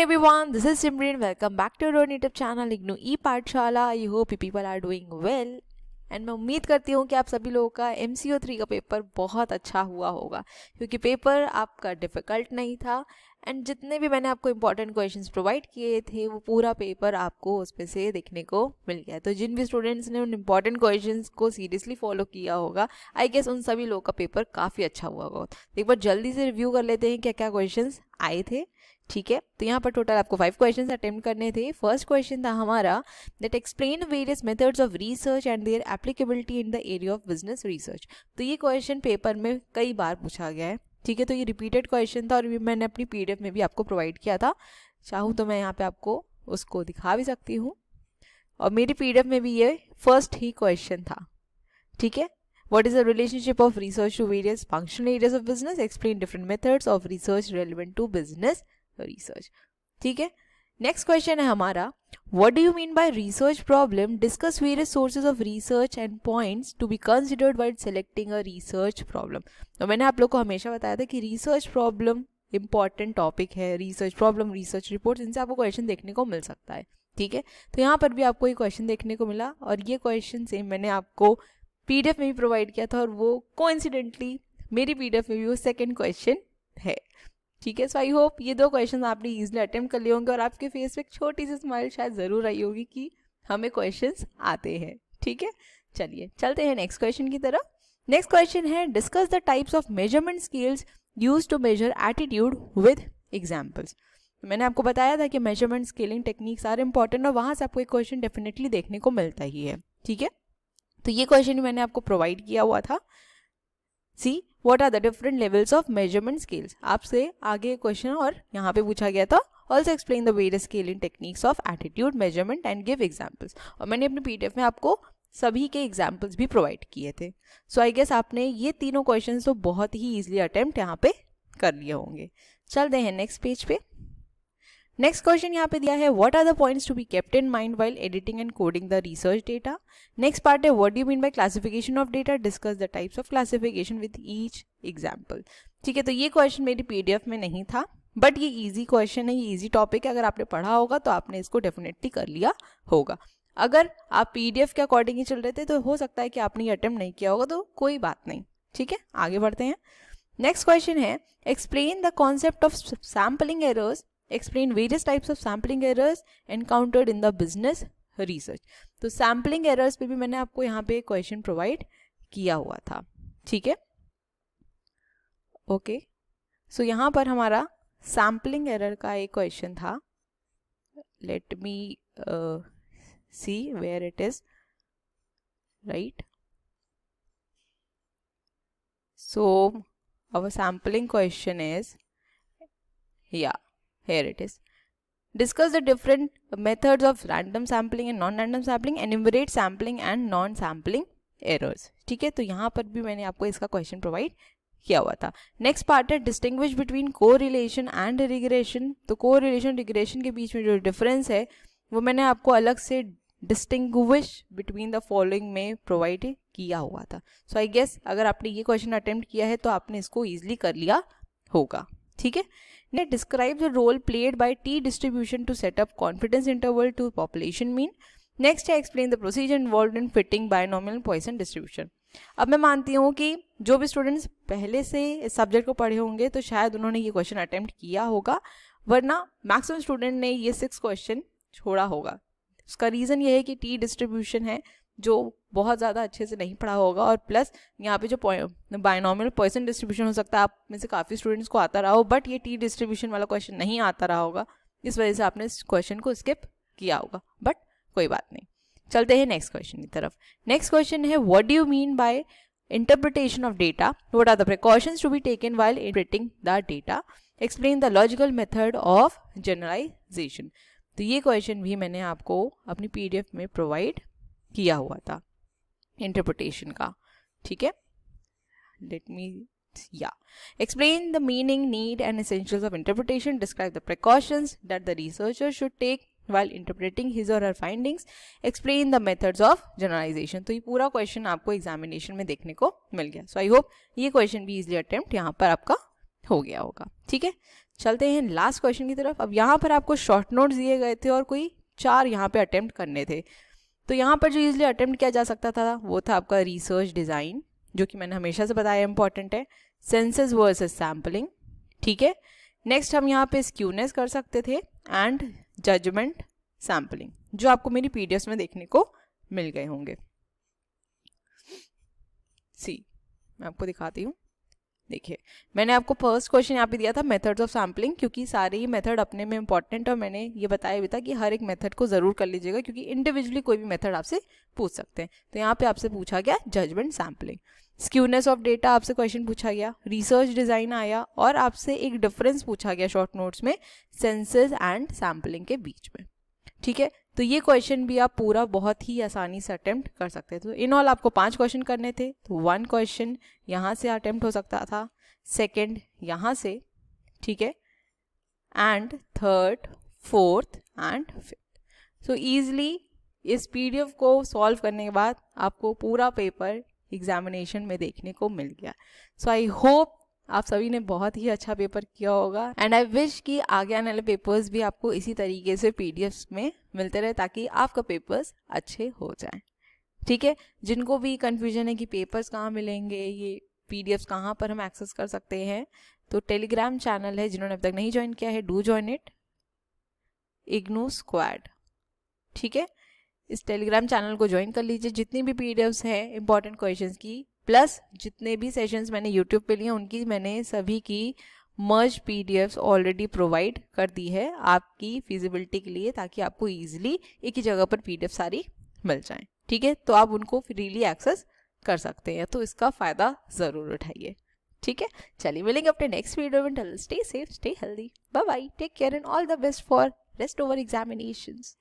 everyone, this is Simran. Welcome back to our native channel Ignu e पाठशाला I hope people are doing well and मैं उम्मीद करती हूँ कि आप सभी लोगों का एम सी ओ थ्री का पेपर बहुत अच्छा हुआ होगा क्योंकि पेपर आपका डिफ़िकल्ट नहीं था एंड जितने भी मैंने आपको इंपॉर्टेंट क्वेश्चंस प्रोवाइड किए थे वो पूरा पेपर आपको उसमें से देखने को मिल गया तो जिन भी स्टूडेंट्स ने उन इम्पॉर्टेंट क्वेश्चंस को सीरियसली फॉलो किया होगा आई गेस उन सभी लोगों का पेपर काफ़ी अच्छा हुआ होगा एक बार जल्दी से रिव्यू कर लेते हैं क्या क्या क्वेश्चन आए थे ठीक है तो यहाँ पर टोटल आपको फाइव क्वेश्चन अटेम्प्ट करने थे फर्स्ट क्वेश्चन था हमारा that explain various methods of research and their applicability in the area of business research तो ये क्वेश्चन पेपर में कई बार पूछा गया है ठीक है तो ये रिपीटेड क्वेश्चन था और ये मैंने अपनी पी में भी आपको प्रोवाइड किया था चाहूँ तो मैं यहाँ पे आपको उसको दिखा भी सकती हूँ और मेरी पी में भी ये फर्स्ट ही क्वेश्चन था ठीक है What is the relationship of research to various functional areas of business? Explain different methods of research relevant to business research ठीक है नेक्स्ट क्वेश्चन है हमारा what do you mean by research problem discuss various sources of research and points to be considered by selecting a research problem तो मैंने आप लोग को हमेशा बताया था कि रिसर्च प्रॉब्लम इंपॉर्टेंट टॉपिक है रिसर्च प्रॉब्लम रिसर्च रिपोर्ट इनसे आपको क्वेश्चन देखने को मिल सकता है ठीक है तो यहाँ पर भी आपको ये क्वेश्चन देखने को मिला और ये क्वेश्चन सेम मैंने आपको पीडीएफ में भी प्रोवाइड किया था और वो कोइंसिडेंटली मेरी पीडीएफ में भी वो सेकेंड क्वेश्चन है ठीक है सो आई होप ये दो क्वेश्चन आपने ईजिली अटेम्प्ट कर लिए होंगे और आपके फेस पे एक छोटी सी स्माइल शायद ज़रूर आई होगी कि हमें क्वेश्चन आते हैं ठीक है चलिए चलते हैं नेक्स्ट क्वेश्चन की तरफ नेक्स्ट क्वेश्चन है discuss the types of measurement scales use to measure attitude with examples मैंने आपको बताया था कि measurement scaling techniques are important और वहाँ से आपको एक क्वेश्चन डेफिनेटली देखने को मिलता ही है ठीक है तो ये क्वेश्चन मैंने आपको प्रोवाइड किया हुआ था see what are the different levels of measurement scales आपसे आगे क्वेश्चन और यहाँ पे पूछा गया था also explain the various scaling techniques of attitude measurement and give examples और मैंने अपने पी में आपको सभी के एग्जाम्पल्स भी प्रोवाइड किए थे सो आई गेस आपने ये तीनों क्वेश्चन तो बहुत ही ईजिली अटैम्प्ट यहाँ पे कर लिए होंगे चलते हैं नेक्स्ट पेज पे नेक्स्ट क्वेश्चन यहाँ पे दिया है what are the points to be kept in mind while editing and coding the research data next part है what do mean by classification of data discuss the types of classification with each example ठीक है तो ये question मेरी PDF में नहीं था but ये ईजी क्वेश्चन है ये ईजी टॉपिक है अगर आपने पढ़ा होगा तो आपने इसको डेफिनेटली कर लिया होगा अगर आप पी के अकॉर्डिंग ही चल रहे थे तो हो सकता है कि आपने ये अटेम्प्ट नहीं किया होगा तो कोई बात नहीं ठीक है आगे बढ़ते हैं नेक्स्ट क्वेश्चन है explain the concept of sampling errors explained various types of sampling errors encountered in the business research. तो sampling errors पे भी मैंने आपको यहाँ पे question provide किया हुआ था ठीक है ओके सो यहाँ पर हमारा सैम्पलिंग एरर का एक क्वेश्चन था let me see where it is right so our sampling question is yeah here it is discuss the different methods of random sampling and non-random sampling enumerate sampling and non-sampling errors ठीक है तो यहाँ पर भी मैंने आपको इसका question provide किया हुआ था नेक्स्ट पार्ट है distinguish between correlation and regression तो को रिलेशन रिग्रेशन के बीच में जो डिफरेंस है वो मैंने आपको अलग से डिस्टिंग्विश बिटवीन द फॉलोइंग में प्रोवाइड किया हुआ था सो आई गेस अगर आपने ये क्वेश्चन अटेम्प्ट किया है तो आपने इसको ईजिली कर लिया होगा ठीक है ने describe the role played by T distribution to set up confidence interval to population mean next है explain the procedure involve in fitting binomial Poisson distribution अब मैं मानती हूँ कि जो भी स्टूडेंट्स पहले से इस सब्जेक्ट को पढ़े होंगे तो शायद उन्होंने ये क्वेश्चन अटैम्प्ट किया होगा वरना मैक्सिमम स्टूडेंट ने ये सिक्स क्वेश्चन छोड़ा होगा उसका रीज़न ये है कि टी डिस्ट्रीब्यूशन है जो बहुत ज़्यादा अच्छे से नहीं पढ़ा होगा और प्लस यहाँ पे जो बायनॉमिनल पॉइसन डिस्ट्रीब्यूशन हो सकता है आप में से काफ़ी स्टूडेंट्स को आता रहा हो बट ये टी डिस्ट्रीब्यूशन वाला क्वेश्चन नहीं आता रहा होगा इस वजह से आपने इस क्वेश्चन को स्किप किया होगा बट कोई बात नहीं चलते हैं नेक्स्ट क्वेश्चन की तरफ नेक्स्ट क्वेश्चन है what do mean by interpretation of data what are the precautions to be taken while interpreting the data explain the logical method of generalization तो ये क्वेश्चन भी मैंने आपको अपनी पीडीएफ में प्रोवाइड किया हुआ था इंटरप्रटेशन का ठीक है लेट मी या explain the meaning need and essentials of interpretation describe the precautions that the researcher should take while interpreting his और her findings explain the methods of generalization तो ये पूरा क्वेश्चन आपको एग्जामिनेशन में देखने को मिल गया सो आई होप ये क्वेश्चन भी इजली अटेम्प्ट यहाँ पर आपका हो गया होगा ठीक है चलते हैं लास्ट क्वेश्चन की तरफ अब यहाँ पर आपको शॉर्ट नोट्स दिए गए थे और कोई चार यहाँ पे अटेम्प्ट करने थे तो यहाँ पर जो ईजिली अटैम्प्ट किया जा सकता था वो था आपका रिसर्च डिज़ाइन जो कि मैंने हमेशा से बताया इंपॉर्टेंट है सेंसेस वर्सेस सैम्पलिंग ठीक है नेक्स्ट हम यहाँ पे स्क्यूनेस कर सकते थे एंड जजमेंट सैम्पलिंग जो आपको मेरी पी में देखने को मिल गए होंगे सी मैं आपको दिखाती हूँ देखिए मैंने आपको फर्स्ट क्वेश्चन यहाँ पे दिया था मेथड्स ऑफ सैम्पलिंग क्योंकि सारे ही मेथड अपने में इंपॉर्टेंट और मैंने ये बताया भी था कि हर एक मेथड को ज़रूर कर लीजिएगा क्योंकि इंडिविजुअली कोई भी मेथड आपसे पूछ सकते हैं तो यहाँ पे आपसे पूछा गया judgement sampling skewness of data आपसे क्वेश्चन पूछा गया रिसर्च डिज़ाइन आया और आपसे एक डिफरेंस पूछा गया शॉर्ट नोट्स में सेंसेज एंड सैम्पलिंग के बीच में ठीक है तो ये क्वेश्चन भी आप पूरा बहुत ही आसानी से अटेम्प्ट कर सकते थे तो इन ऑल आपको पांच क्वेश्चन करने थे तो वन क्वेश्चन यहाँ से अटेम्प्ट हो सकता था सेकंड यहाँ से ठीक है and third fourth and fifth so easily इस पीडीएफ को सॉल्व करने के बाद आपको पूरा पेपर एग्जामिनेशन में देखने को मिल गया सो आई होप आप सभी ने बहुत ही अच्छा पेपर किया होगा एंड आई विश कि आगे आने वाले पेपर्स भी आपको इसी तरीके से पी में मिलते रहे ताकि आपका पेपर्स अच्छे हो जाए ठीक है जिनको भी कन्फ्यूजन है कि पेपर्स कहाँ मिलेंगे ये डी कहाँ पर हम एक्सेस कर सकते हैं तो टेलीग्राम चैनल है जिन्होंने अब तक नहीं ज्वाइन किया है do join it IGNOU squad ठीक है इस टेलीग्राम चैनल को ज्वाइन कर लीजिए जितनी भी पी डी एफ्स हैं इंपॉर्टेंट क्वेश्चंस की प्लस जितने भी सेशंस मैंने यूट्यूब पे लिए उनकी मैंने सभी की मर्ज पी ऑलरेडी प्रोवाइड कर दी है आपकी फिजिबिलिटी के लिए ताकि आपको ईजिली एक ही जगह पर पी सारी मिल जाए ठीक है तो आप उनको फ्रीली एक्सेस कर सकते हैं तो इसका फ़ायदा ज़रूर उठाइए ठीक है चलिए मिलेंगे अपने नेक्स्ट वीडियो में stay safe stay healthy bye bye take care and all the best for rest over examinations